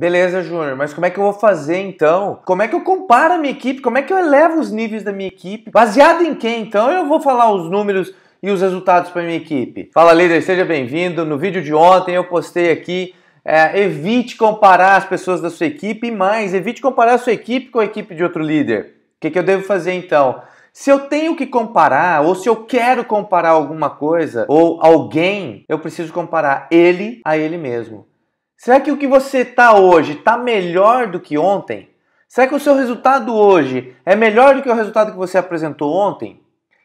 Beleza, Júnior, mas como é que eu vou fazer então? Como é que eu comparo a minha equipe? Como é que eu elevo os níveis da minha equipe? Baseado em quem então eu vou falar os números e os resultados para minha equipe? Fala, líder, seja bem-vindo. No vídeo de ontem eu postei aqui. É, evite comparar as pessoas da sua equipe e mais, evite comparar a sua equipe com a equipe de outro líder. O que, que eu devo fazer então? Se eu tenho que comparar, ou se eu quero comparar alguma coisa ou alguém, eu preciso comparar ele a ele mesmo. Será que o que você está hoje está melhor do que ontem? Será que o seu resultado hoje é melhor do que o resultado que você apresentou ontem?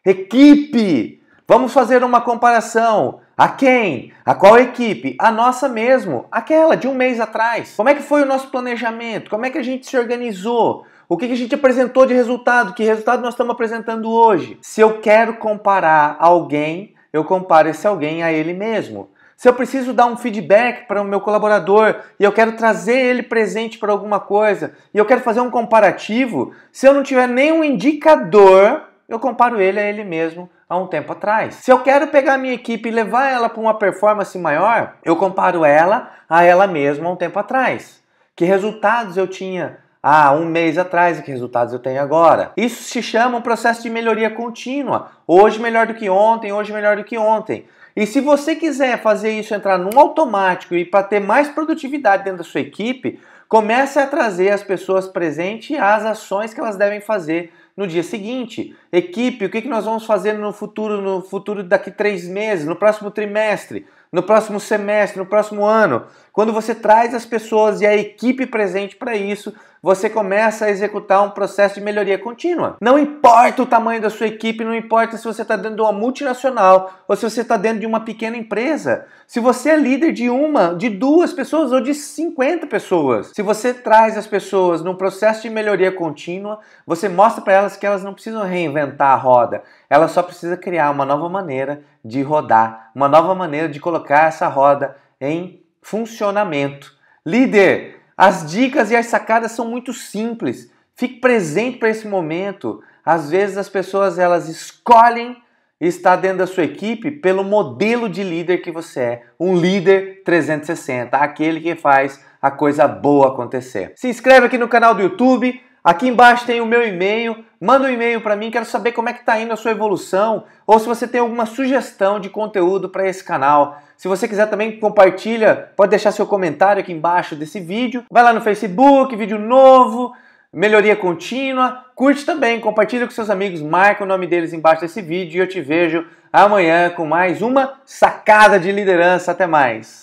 Equipe! Vamos fazer uma comparação. A quem? A qual equipe? A nossa mesmo, aquela de um mês atrás. Como é que foi o nosso planejamento? Como é que a gente se organizou? O que, que a gente apresentou de resultado? Que resultado nós estamos apresentando hoje? Se eu quero comparar alguém, eu comparo esse alguém a ele mesmo. Se eu preciso dar um feedback para o meu colaborador e eu quero trazer ele presente para alguma coisa e eu quero fazer um comparativo, se eu não tiver nenhum indicador, eu comparo ele a ele mesmo há um tempo atrás. Se eu quero pegar a minha equipe e levar ela para uma performance maior, eu comparo ela a ela mesma há um tempo atrás. Que resultados eu tinha ah, um mês atrás, e que resultados eu tenho agora? Isso se chama um processo de melhoria contínua. Hoje melhor do que ontem, hoje melhor do que ontem. E se você quiser fazer isso entrar num automático e para ter mais produtividade dentro da sua equipe, comece a trazer as pessoas presentes às ações que elas devem fazer no dia seguinte. Equipe, o que nós vamos fazer no futuro, no futuro daqui três meses, no próximo trimestre, no próximo semestre, no próximo ano? Quando você traz as pessoas e a equipe presente para isso, você começa a executar um processo de melhoria contínua. Não importa o tamanho da sua equipe, não importa se você está dentro de uma multinacional ou se você está dentro de uma pequena empresa. Se você é líder de uma, de duas pessoas ou de 50 pessoas, se você traz as pessoas num processo de melhoria contínua, você mostra para elas que elas não precisam reinventar a roda, ela só precisa criar uma nova maneira de rodar, uma nova maneira de colocar essa roda em funcionamento. Líder, as dicas e as sacadas são muito simples. Fique presente para esse momento. Às vezes as pessoas elas escolhem estar dentro da sua equipe pelo modelo de líder que você é, um líder 360, aquele que faz a coisa boa acontecer. Se inscreve aqui no canal do YouTube, Aqui embaixo tem o meu e-mail. Manda um e-mail para mim, quero saber como é que está indo a sua evolução ou se você tem alguma sugestão de conteúdo para esse canal. Se você quiser também compartilha, pode deixar seu comentário aqui embaixo desse vídeo. Vai lá no Facebook, vídeo novo, melhoria contínua. Curte também, compartilha com seus amigos, marca o nome deles embaixo desse vídeo e eu te vejo amanhã com mais uma sacada de liderança. Até mais.